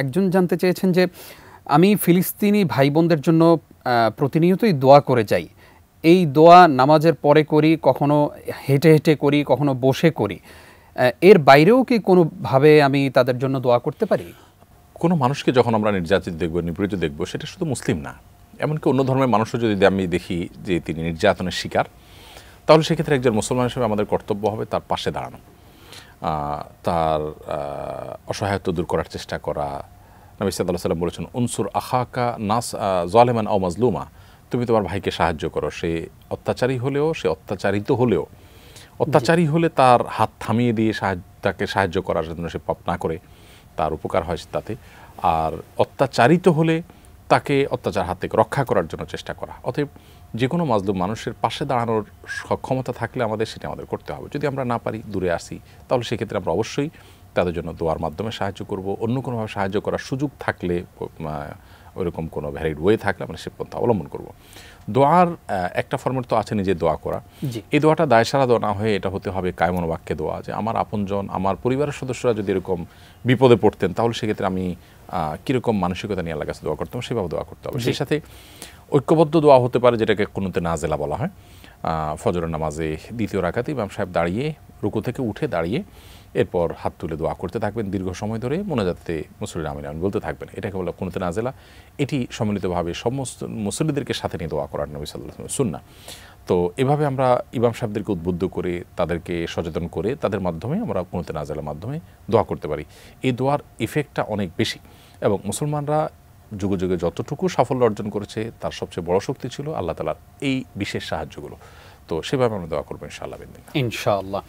একজন জানতে চেয়েছেন যে আমি ফিলিস্তিনি ভাই বোনদের জন্য প্রতিনিয়তই দোয়া করে যাই এই দোয়া নামাজের পরে করি কখনো হেঁটে হেঁটে করি কখনো বসে করি এর বাইরেও কি কোনোভাবে আমি তাদের জন্য দোয়া করতে পারি কোনো মানুষকে যখন আমরা নির্যাতিত দেখব নিপীড়িত দেখব সেটা শুধু মুসলিম না এমনকি অন্য ধর্মের মানুষও যদি আমি দেখি যে তিনি নির্যাতনের শিকার তাহলে সেক্ষেত্রে একজন মুসলমান হিসেবে আমাদের কর্তব্য হবে তার পাশে দাঁড়ানো তার অসহায়ত্ব দূর করার চেষ্টা করা নবী সাদ সাল্লাম বলেছেন উনসুর আহাকা নাস জলেমান ও মাজলুমা তুমি তোমার ভাইকে সাহায্য করো সে অত্যাচারী হলেও সে অত্যাচারিত হলেও অত্যাচারী হলে তার হাত থামিয়ে দিয়ে সাহায্য তাকে সাহায্য করার জন্য সে পাপ না করে তার উপকার হয় তাতে আর অত্যাচারিত হলে তাকে অত্যাচার হাত থেকে রক্ষা করার জন্য চেষ্টা করা অতএব যে কোনো মাজলুম মানুষের পাশে দাঁড়ানোর সক্ষমতা থাকলে আমাদের সেটা আমাদের করতে হবে যদি আমরা না পারি দূরে আসি তাহলে সেক্ষেত্রে আমরা অবশ্যই তাদের জন্য দোয়ার মাধ্যমে সাহায্য করব অন্য কোনোভাবে সাহায্য করার সুযোগ থাকলে ওইরকম কোনো ভ্যারিড ওয়ে থাকলে আমরা সে পন্থা অবলম্বন করব দোয়ার একটা ফর্মেট তো আছে নিজে দোয়া করা এই দোয়াটা দায় সারা দোয়া না হয়ে এটা হতে হবে কায়মন বাক্যে দোয়া যে আমার আপনজন আমার পরিবারের সদস্যরা যদি এরকম বিপদে পড়তেন তাহলে সেক্ষেত্রে আমি কীরকম মানসিকতা নিয়ে আল্লাহ কাছে দোয়া করতাম সেভাবে দোয়া করতে হবে সেই সাথে ঐক্যবদ্ধ দোয়া হতে পারে যেটাকে কোনোতে নাজেলা বলা হয় ফজরের নামাজে দ্বিতীয় রাখাতে ইমাম সাহেব দাঁড়িয়ে রুকু থেকে উঠে দাঁড়িয়ে এরপর হাত তুলে দোয়া করতে থাকবেন দীর্ঘ সময় ধরে মোনাজাতে মুসলিম আমিন আমিন বলতে থাকবেন এটাকে বলা কোনোতে নাজেলা এটি সম্মিলিতভাবে সমস্ত মুসল্লিদেরকে সাথে নিয়ে দোয়া করার নবী সাল্লাহ সুন্না তো এভাবে আমরা ইমাম সাহেবদেরকে উদ্বুদ্ধ করে তাদেরকে সচেতন করে তাদের মাধ্যমে আমরা কোনোতে নাজেলার মাধ্যমে দোয়া করতে পারি এই দোয়ার ইফেক্টটা অনেক বেশি এবং মুসলমানরা যুগে যুগে যতটুকু সাফল্য অর্জন করেছে তার সবচেয়ে বড় শক্তি ছিল আল্লাহ তালার এই বিশেষ সাহায্যগুলো তো সেভাবে আমরা দোয়া করবো ইনশাআল্লাহ ইনশাআল্লাহ